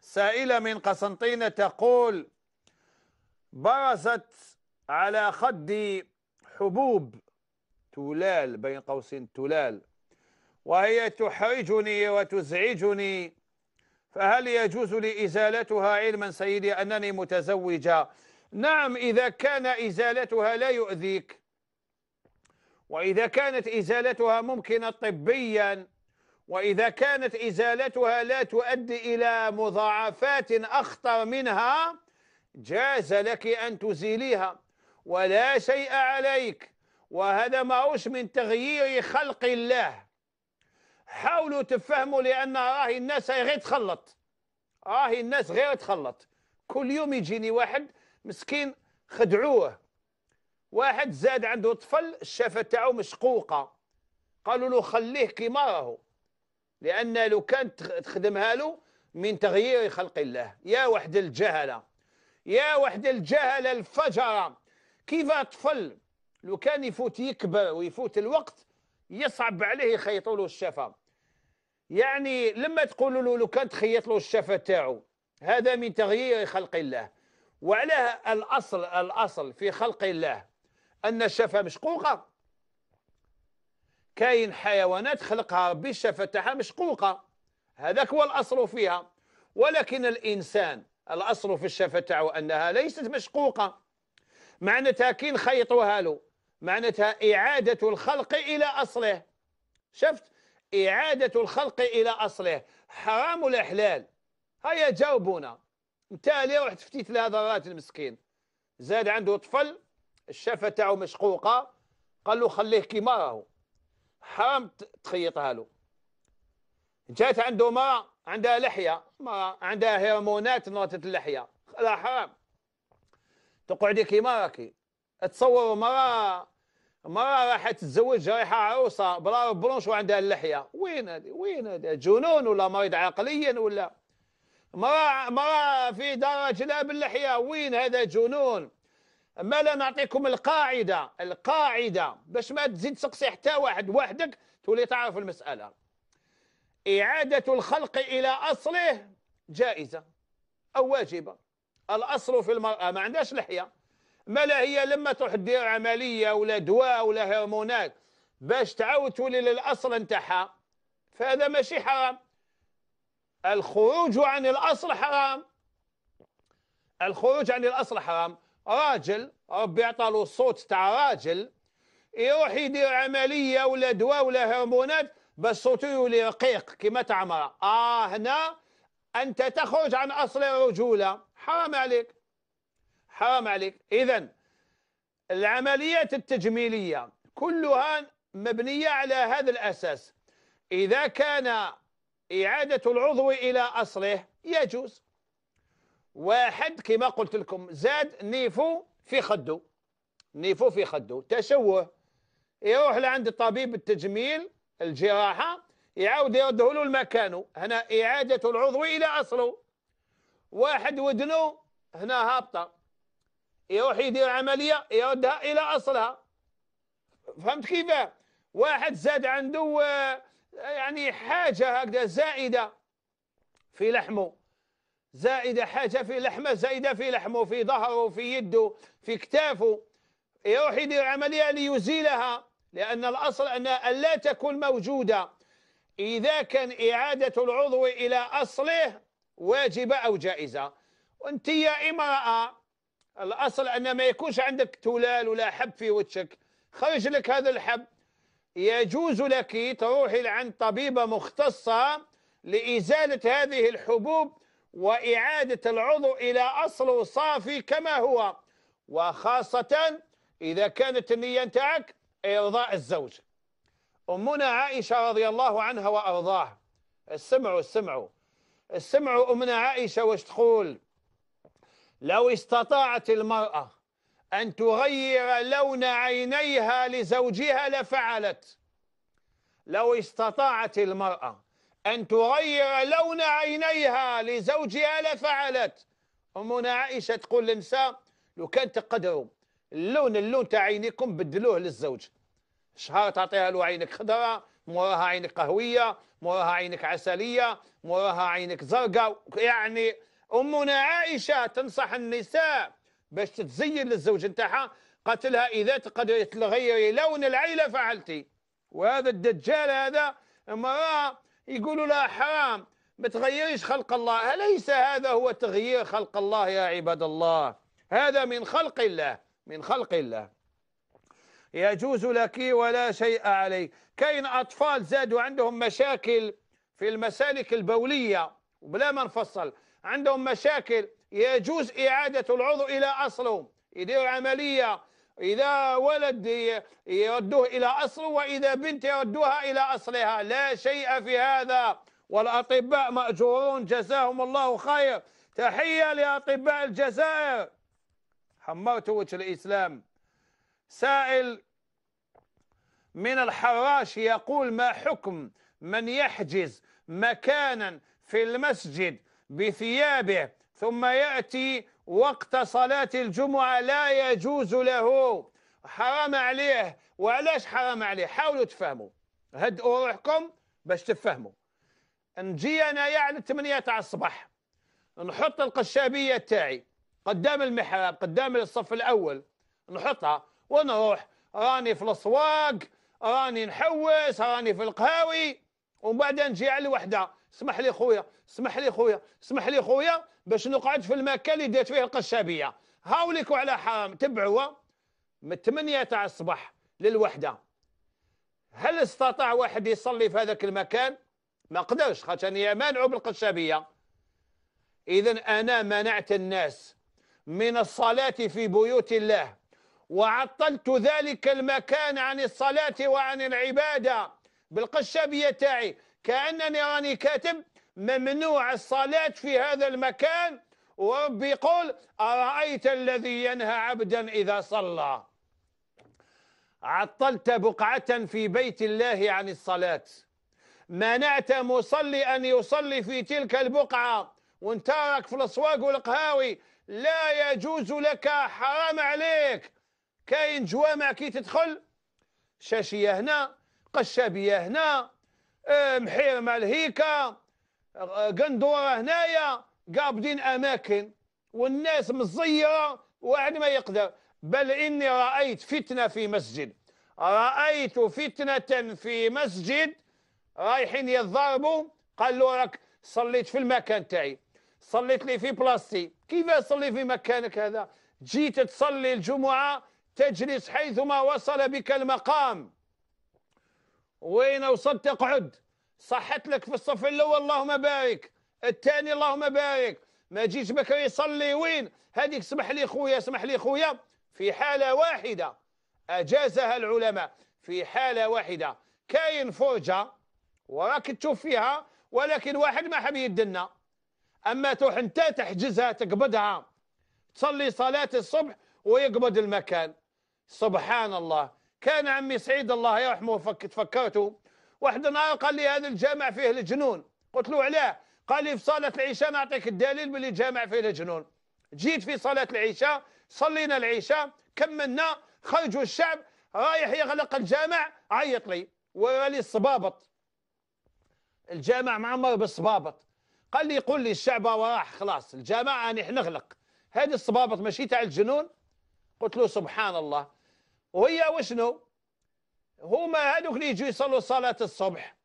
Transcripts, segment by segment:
سائلة من قسنطينة تقول برزت على خدي حبوب تلال بين قوسين تلال وهي تحرجني وتزعجني فهل يجوز لي إزالتها علما سيدي أنني متزوجة نعم إذا كان إزالتها لا يؤذيك وإذا كانت إزالتها ممكنة طبيا وإذا كانت إزالتها لا تؤدي إلى مضاعفات أخطر منها جاز لك أن تزيليها ولا شيء عليك وهذا ما هوش من تغيير خلق الله حاولوا تفهموا لأن راهي الناس غير تخلط راهي الناس غير تخلط كل يوم يجيني واحد مسكين خدعوه واحد زاد عنده طفل الشفة تاعو مشقوقة قالوا له خليه كما راهو لأن لو كانت تخدمها له من تغيير خلق الله يا وحد الجهلة يا وحد الجهلة الفجرة كيف طفل لو كان يفوت يكبر ويفوت الوقت يصعب عليه يخيطوا له الشفة يعني لما تقول له لو كان تخيط له الشفة تاعو هذا من تغيير خلق الله وعلاه الأصل الأصل في خلق الله أن الشفة مشقوقة كاين حيوانات خلقها ربي شفتها مشقوقة هذاك هو الأصل فيها ولكن الإنسان الأصل في الشفة تاعو أنها ليست مشقوقة معناتها كي نخيطوها له معناتها إعادة الخلق إلى أصله شفت إعادة الخلق إلى أصله حرام ولا حلال هيا جاوبونا انت اللي رحت فتيت لهذا المسكين زاد عنده طفل الشفة تاعو مشقوقة قال له خليه كيما راهو حرام تخيطها له جات عنده ما عندها لحيه ما عندها هرمونات ناطت اللحيه لا حرام تقعدي كيما راكي تصوروا مرة مرة راح تتزوج رايحة عروسة بلا بلونش وعندها اللحية وين هذه وين هذه جنون ولا مريض عقليا ولا مرة مرة في دار رجلها باللحية وين هذا جنون ما لا نعطيكم القاعده القاعده باش ما تزيد تسقسي حتى واحد وحدك تولي تعرف المساله اعاده الخلق الى اصله جائزه او واجبه الاصل في المراه ما عندهاش لحيه ما لا هي لما تروح دير عمليه ولا دواء ولا هرمونات باش تعاود تولي للاصل نتاعها فهذا ماشي حرام الخروج عن الاصل حرام الخروج عن الاصل حرام راجل ربي عطى له الصوت تاع راجل يروح يدير عمليه ولا دواء ولا هرمونات باش صوته يولي رقيق كيما تاع مرأة اه هنا انت تخرج عن اصل الرجوله حرام عليك حرام عليك اذا العمليات التجميليه كلها مبنيه على هذا الاساس اذا كان اعاده العضو الى اصله يجوز واحد كما قلت لكم زاد نيفو في خده نيفو في خده تشوه يروح لعند الطبيب التجميل الجراحه يعاود يرده له المكان هنا اعاده العضو الى اصله واحد ودنه هنا هابطه يروح يدير عمليه يردها الى اصلها فهمت كيف واحد زاد عنده آه، يعني حاجه هكذا زائده في لحمه زائدة حاجة في لحمه زائدة في لحمه في ظهره في يده في كتافه يروح يدير عملية ليزيلها لأن الأصل أنها لا تكون موجودة إذا كان إعادة العضو إلى أصله واجبة أو جائزة وأنت يا امرأة الأصل أن ما يكونش عندك تلال ولا حب في وجهك خرج لك هذا الحب يجوز لك تروحي لعند طبيبة مختصة لإزالة هذه الحبوب وإعادة العضو إلى أصله صافي كما هو وخاصة إذا كانت النية تاعك إرضاء الزوج أمنا عائشة رضي الله عنها وأرضاها اسمعوا اسمعوا اسمعوا أمنا عائشة واش تقول لو استطاعت المرأة أن تغير لون عينيها لزوجها لفعلت لو استطاعت المرأة أن تغير لون عينيها لزوجها لفعلت أمنا عائشة تقول للنساء لو كان تقدروا اللون اللون تاع عينيكم بدلوه للزوج شهر تعطيها له عينك خضراء موراها عينك قهوية موراها عينك عسلية موراها عينك زرقاء يعني أمنا عائشة تنصح النساء باش تتزين للزوج نتاعها قالت لها إذا تقدري تغيري لون العيلة فعلتي وهذا الدجال هذا امرأة يقولوا لا حرام ما تغيريش خلق الله أليس هذا هو تغيير خلق الله يا عباد الله هذا من خلق الله من خلق الله يجوز لك ولا شيء عليك كاين أطفال زادوا عندهم مشاكل في المسالك البولية وبلا ما نفصل عندهم مشاكل يجوز إعادة العضو إلى أصله يديروا عملية إذا ولد يردوه إلى أصله وإذا بنت يردوها إلى أصلها لا شيء في هذا والأطباء مأجورون جزاهم الله خير تحية لأطباء الجزائر حمرت وجه الإسلام سائل من الحراش يقول ما حكم من يحجز مكانا في المسجد بثيابه ثم يأتي وقت صلاة الجمعة لا يجوز له حرام عليه وعلاش حرام عليه حاولوا تفهموا هدئوا روحكم باش تفهموا نجي انايا يعني على 8 تاع الصباح نحط القشابيه تاعي قدام المحراب قدام الصف الاول نحطها ونروح راني في الاسواق راني نحوس راني في القهاوي ومن بعد نجي على الوحده اسمح لي خويا اسمح لي خويا اسمح لي خويا باش نقعد في المكان اللي دات فيه القشابيه هاوليكو على حام تبعوا من 8 تاع الصباح للوحده هل استطاع واحد يصلي في هذاك المكان ما قدرش خاطر مانعو بالقشابيه اذا انا منعت الناس من الصلاه في بيوت الله وعطلت ذلك المكان عن الصلاه وعن العباده بالقشابيه تاعي كأنني راني كاتب ممنوع الصلاة في هذا المكان وربي يقول أرأيت الذي ينهى عبدا إذا صلى عطلت بقعة في بيت الله عن الصلاة منعت مصلي أن يصلي في تلك البقعة وانت راك في الأسواق والقهاوي لا يجوز لك حرام عليك كاين جوامع كي تدخل شاشية هنا قشابية هنا إيه، محير مع الهيكا قندوره هنايا قابضين اماكن والناس مزيره واحد ما يقدر بل اني رايت فتنه في مسجد رايت فتنه في مسجد رايحين يتضاربوا قال له راك صليت في المكان تاعي صليت لي في بلاصتي كيف صلي في مكانك هذا جيت تصلي الجمعه تجلس حيثما وصل بك المقام وين وصلت تقعد صحت لك في الصف الاول اللهم بارك الثاني اللهم بارك ما جيتش بكري يصلي وين هذيك اسمح لي خويا اسمح لي خويا في حاله واحده اجازها العلماء في حاله واحده كاين فرجه وراك تشوف فيها ولكن واحد ما حاب يدنا اما تروح انت تحجزها تقبضها تصلي صلاه الصبح ويقبض المكان سبحان الله كان عمي سعيد الله يرحمه تفكرته واحد النهار قال لي هذا الجامع فيه الجنون قلت له علاه قال لي في صلاه العشاء نعطيك الدليل باللي الجامع فيه الجنون جيت في صلاه العشاء صلينا العشاء كملنا خرجوا الشعب رايح يغلق الجامع عيط لي ورالي الصبابط الجامع معمر بالصبابط قال لي قول لي الشعب وراح خلاص الجامع راني نغلق هذه الصبابط ماشي تاع الجنون قلت له سبحان الله وهي وشنو هما هذوك اللي يجوا يصلوا صلاة الصبح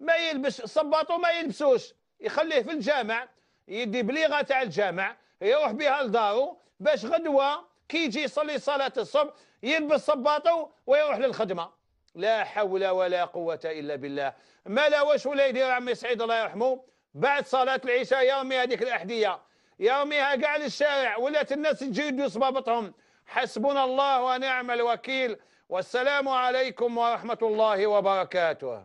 ما يلبس صباطو ما يلبسوش يخليه في الجامع يدي بليغة تاع الجامع يروح بها لدارو باش غدوة كي يجي يصلي صلاة الصبح يلبس صباطو ويروح للخدمة لا حول ولا قوة إلا بالله ما لا واش ولا يدير عمي سعيد الله يرحمه بعد صلاة العشاء يرمي هذيك الأحذية يرميها كاع للشارع ولات الناس تجي يدوا صبابطهم حسبنا الله ونعم الوكيل والسلام عليكم ورحمة الله وبركاته